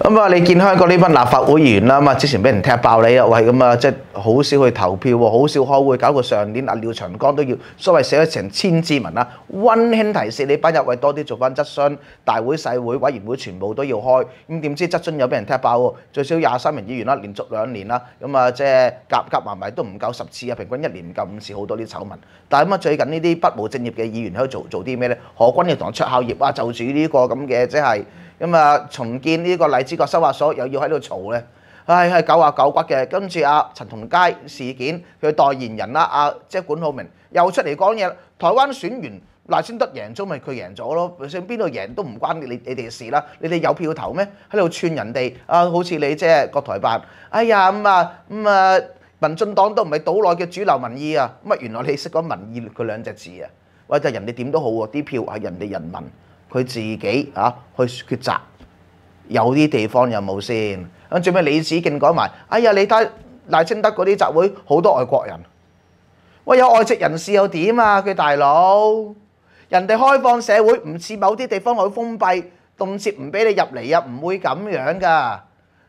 咁啊，你見香港呢班立法會員啦之前俾人踢爆你啊位咁啊，即係好少去投票喎，好少開會，搞到上年阿廖長江都要，所謂寫咗成千字文啦，温馨提示你班入位多啲做翻質詢，大會、細會、委員會全部都要開。咁點知質詢又俾人踢爆喎，最少廿三名議員啦，連續兩年啦，咁啊即係夾夾埋埋都唔夠十次啊，平均一年唔夠五次，好多啲醜聞。但係咁啊，最近呢啲不務正業嘅議員喺度做做啲咩咧？何君要同出校業啊，就住呢個咁嘅即係。咁啊，重建呢個荔枝角收華所又要喺度嘈咧，唉係九啊九骨嘅。跟住阿陳同佳事件，佢代言人啦，阿即係管浩明又出嚟講嘢。台灣選完嗱先得贏咗咪佢贏咗咯？邊度贏都唔關你你哋事啦。你哋有票投咩？喺度串人哋啊！好似你即係國台辦，哎呀咁啊咁啊，民進黨都唔係島內嘅主流民意啊。咁啊，原來你識講民意佢兩隻字啊？喂，就人哋點都好喎，啲票係人哋人民。佢自己啊去抉擇，有啲地方又冇先。咁最尾李子敬講埋：，哎呀，你睇賴清德嗰啲集會，好多外國人。喂，有外籍人士又點啊？佢大佬，人哋開放社會，唔似某啲地方好封閉，動絕唔俾你入嚟啊！唔會咁樣噶。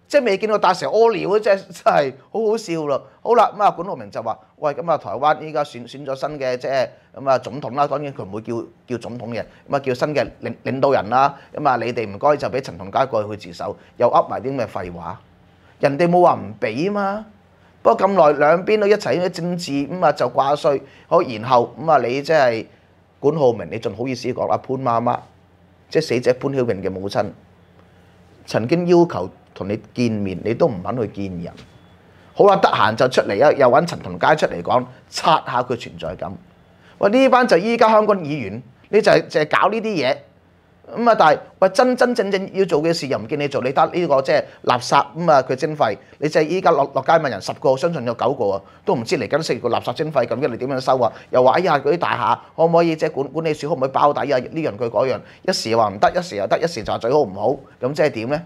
即係未見到達成屙尿啊！即係係好好笑咯。好啦，咁啊，管浩明就話：喂，咁啊，台灣依家選選咗新嘅即係咁啊總統啦。當然佢唔會叫叫總統嘅，咁啊叫新嘅領領導人啦。咁啊，你哋唔該就俾陳同佳過去自首，又噏埋啲咩廢話？人哋冇話唔俾啊嘛。不過咁耐兩邊都一齊啲政治咁啊，就掛衰好。然後咁啊，你即係管浩明，你仲好意思講阿潘媽媽，即係死者潘曉明嘅母親曾經要求。同你見面，你都唔揾去見人。好啦，得閒就出嚟啊！又揾陳同佳出嚟講，刷下佢存在感。喂，呢班就依家香港議員，你就係搞呢啲嘢咁啊！但係喂，真真正正要做嘅事又唔見你做，你得呢個即係垃圾咁啊！佢徵費，你即係依家落落街問人十個，相信有九個啊，都唔知嚟緊四個垃圾徵費咁，你點樣收啊？又話哎呀，嗰啲大廈可唔可以即係管管理處可唔可以包底啊？呢樣佢嗰樣，一時話唔得，一時又得，一時就話最好唔好，咁即係點咧？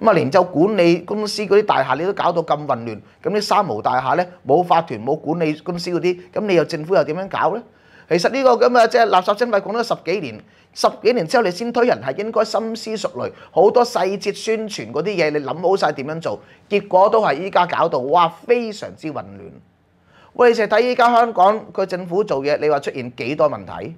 咁啊，連就管理公司嗰啲大廈，你都搞到咁混亂。咁啲三毛大廈咧，冇法團、冇管理公司嗰啲，咁你又政府又點樣搞咧？其實呢個咁啊，即係垃圾徵費講咗十幾年，十幾年之後你先推人，係應該深思熟慮，好多細節宣傳嗰啲嘢，你諗好曬點樣做，結果都係依家搞到哇，非常之混亂。喂，成日睇依家香港個政府做嘢，你話出現幾多問題？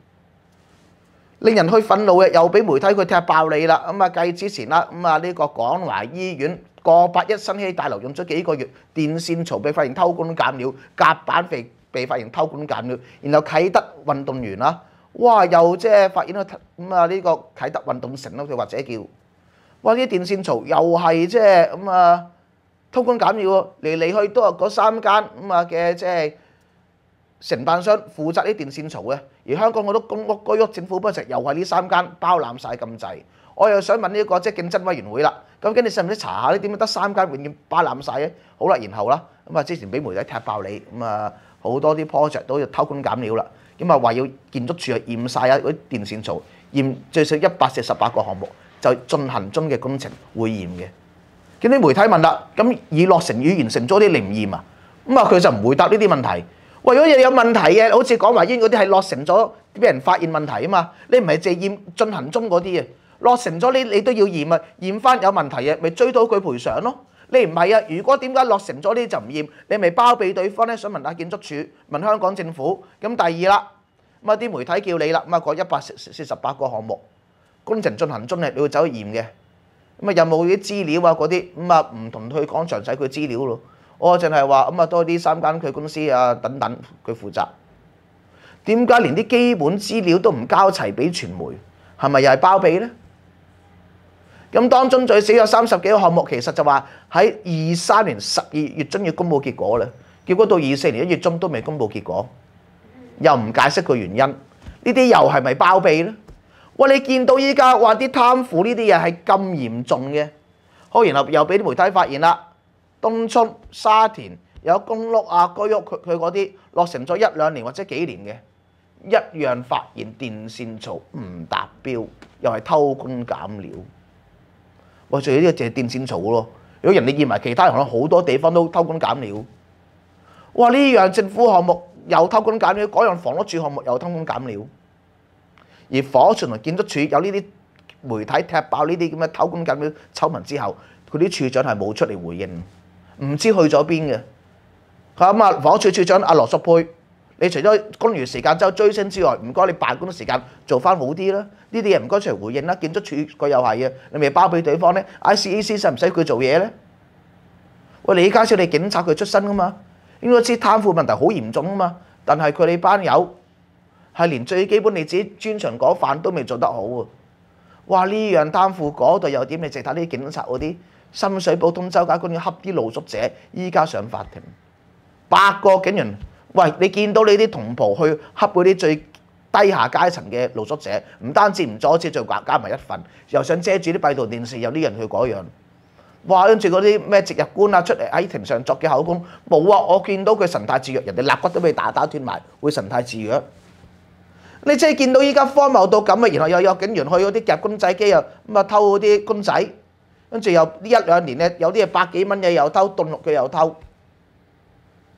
令人去憤怒嘅，又俾媒體佢踢爆你啦！咁啊，計之前啦，咁啊呢個廣華醫院過百一新興大樓用咗幾個月，電線槽被發現偷工減料，夾板被被發現偷工減料，然後啟德運動員啦，哇！又即係發現咗咁啊呢個啟德運動城佢或者叫，哇！呢啲電線槽又係即係咁啊偷工減料喎，嚟嚟去都係嗰三間，咁啊嘅即係。承辦商負責啲電線槽嘅，而香港好多公屋居屋政府工直又係呢三間包攬曬咁滯。我又想問呢一個即係競爭委員會啦。咁跟住使唔使查下咧？點解得三間永遠包攬曬嘅？好啦，然後啦，咁啊之前俾媒體踢爆你，咁啊好多啲 project 都要偷工減料啦。咁啊話要建築署去驗曬啊嗰啲電線槽，驗最少一百四十八個項目就進行中嘅工程會驗嘅。咁啲媒體問啦，咁以落成語完成咗啲嚟驗啊？咁啊佢就唔回答呢啲問題。喂，如果有問題嘅，好似講埋煙嗰啲係落成咗，俾人發現問題啊嘛？你唔係借驗進行中嗰啲啊？落成咗你你都要驗啊，驗翻有問題嘅咪追到佢賠償咯？你唔係啊？如果點解落成咗呢就唔驗？你咪包庇對方咧？想問下建築署、問香港政府。咁第二啦，咁啊啲媒體叫你啦，咁啊一百四四十八個項目工程進行中咧，你要走去驗嘅。咁啊有冇啲資料啊嗰啲？咁啊唔同佢講詳細佢資料咯。我淨係話咁啊，多啲三間佢公司啊等等，佢負責。點解連啲基本資料都唔交齊俾傳媒？係咪又係包庇呢？咁當中最少有三十幾個項目，其實就話喺二三年十二月中要公佈結果啦。結果到二四年一月中都未公佈結果，又唔解釋個原因，呢啲又係咪包庇呢？哇！你見到依家話啲貪腐呢啲嘢係咁嚴重嘅，好，然後又俾媒體發現啦。東涌沙田有公屋啊居屋，佢佢嗰啲落成咗一兩年或者幾年嘅，一樣發現電線槽唔達標，又係偷工減料。我仲有呢個就係電線槽咯。如果人哋驗埋其他行，好多地方都偷工減料。哇！呢樣政府項目又偷工減料，嗰樣房屋署項目又偷工減料。而火船同建築署有呢啲媒體踢爆呢啲咁嘅偷工減料醜聞之後，佢啲處長係冇出嚟回應。唔知去咗邊嘅，佢咁啊房署署長阿羅淑佩，你除咗工餘時間後追星之外，唔該你辦公時間做翻好啲啦。呢啲嘢唔該你回應啦。建築署佢又係啊，你咪包俾對方咧。I C A C 使唔使佢做嘢咧？喂，你家少你警察佢出身噶嘛？應該知貪腐問題好嚴重啊嘛。但係佢哋班友係連最基本你自己專場嗰飯都未做得好喎。哇！呢樣貪腐嗰度又點？你直睇啲警察嗰啲。深水埗通州街嗰啲恰啲露宿者，依家上法庭，八個警員，喂，你見到你啲同袍去恰嗰啲最低下階層嘅露宿者，唔單止唔阻止，再加埋一份，又想遮住啲閉路電視，有啲人去嗰樣，哇，跟住嗰啲咩值日官啊出嚟喺庭上作嘅口供，冇啊，我見到佢神態自若，人哋肋骨都被打打斷埋，會神態自若。你即係見到依家荒謬到咁啊，然後又有警員去嗰啲夾公仔機啊，咁啊偷嗰啲公仔。跟住又呢一兩年咧，有啲嘢百幾蚊嘢又偷，頓落佢又偷。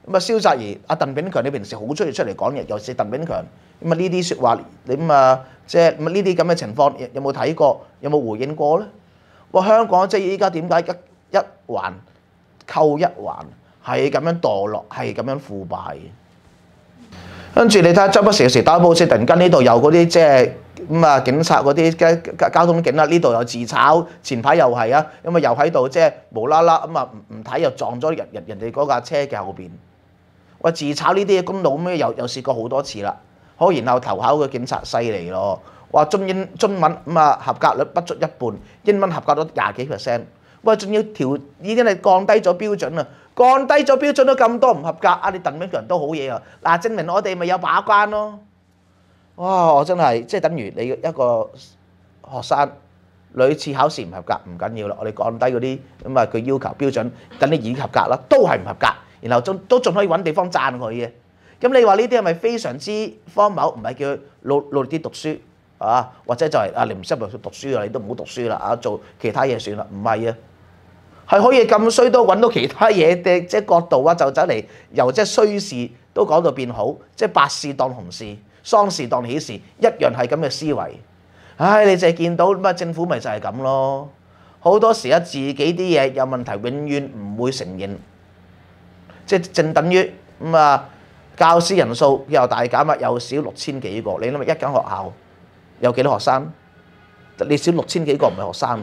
咁啊，蕭澤怡、阿鄧炳強，你平時好中意出嚟講嘢，又是鄧炳強。咁啊，呢啲説話，你咁啊，即係咁啊，呢啲咁嘅情況，有冇睇過？有冇回應過咧？哇！香港即係依家點解一一環扣一環，係咁樣墮落，係咁樣腐敗嘅？跟住你睇，下，周不時時打波車，突然間呢度又嗰啲即係咁啊，警察嗰啲交通警察呢度又自炒，前排又係啊，咁啊又喺度即係無啦啦咁啊唔唔睇又撞咗人人人哋嗰架車嘅後邊，喂，自炒呢啲嘅公路咩又又試過好多次啦，好，然後頭考嘅警察犀利咯，話中英中文咁啊合格率不足一半，英文合格咗廿幾 percent，喂仲要調已經係降低咗標準啦。降低咗標準都咁多唔合格啊！你鄧咩人都好嘢啊！嗱，證明我哋咪有把關咯。哇！我真係即係等於你一個學生，屢次考試唔合格唔緊要啦，我哋降低嗰啲咁啊佢要求標準，等你已合格啦，都係唔合格，然後都都仲可以揾地方讚佢嘅。咁你話呢啲係咪非常之荒謬？唔係叫佢努努力啲讀書啊，或者就係啊你唔識合讀書啊，你都唔好讀書啦啊，做其他嘢算啦，唔係啊。係可以咁衰都揾到其他嘢嘅，即係角度啊，就走嚟由即係衰事都講到變好，即係百事當紅事，喪事當喜事，一樣係咁嘅思維。唉，你就係見到咁政府咪就係咁咯。好多時啊，自己啲嘢有問題，永遠唔會承認，即係正等於咁啊。教師人數又大減啊，又少六千幾個。你諗下，一間學校有幾多學生？你少六千幾個唔係學生喎。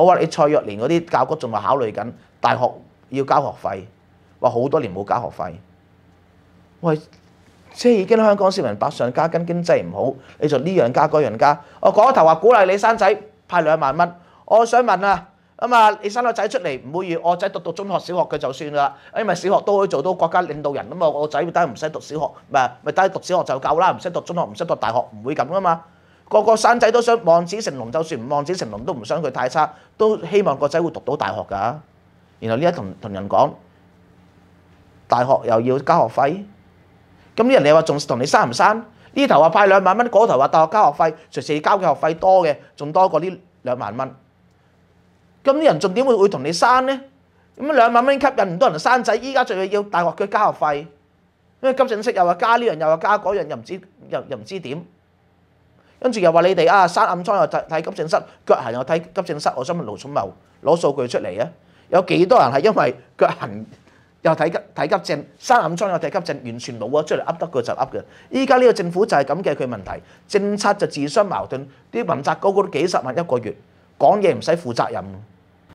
我话你蔡若莲嗰啲教局仲话考虑紧大学要交学费，话好多年冇交学费，喂，即系已经香港市民百上加斤经济唔好，你就呢样加嗰样加，我讲咗头话鼓励你生仔派两万蚊，我想问啊，咁啊你生個仔出嚟唔会要我仔读读中学小学嘅就算啦，因为小学都可以做到国家领导人啊嘛。我仔唔使读小学咪咪等佢读小学就够啦，唔使读中学唔使读大学唔会咁啊嘛。个个生仔都想望子成龙，就算唔望子成龙都唔想佢太差，都希望个仔会读到大学噶。然后呢，一同同人讲，大学又要交学费，咁啲人你话仲同你生唔生？呢头话派两万蚊，嗰头话大学交学费，随时交嘅学费多嘅，仲多过呢两万蚊。咁啲人仲点会会同你生呢？咁两万蚊吸引唔多人生仔，依家仲要要大学嘅交学费，因为急正室又话加呢样，又话加嗰样，又唔知又又唔知点。跟住又話你哋啊，生暗瘡又睇睇急症室，腳痕又睇急症室。我想問盧俊茂攞數據出嚟啊，有幾多人係因為腳痕 又睇急睇急症，生暗瘡又睇急症，完全冇啊出嚟噏得佢就噏嘅。依家呢個政府就係咁嘅佢問題，政策就自相矛盾。啲文責高高都幾十萬一個月，講嘢唔使負責任。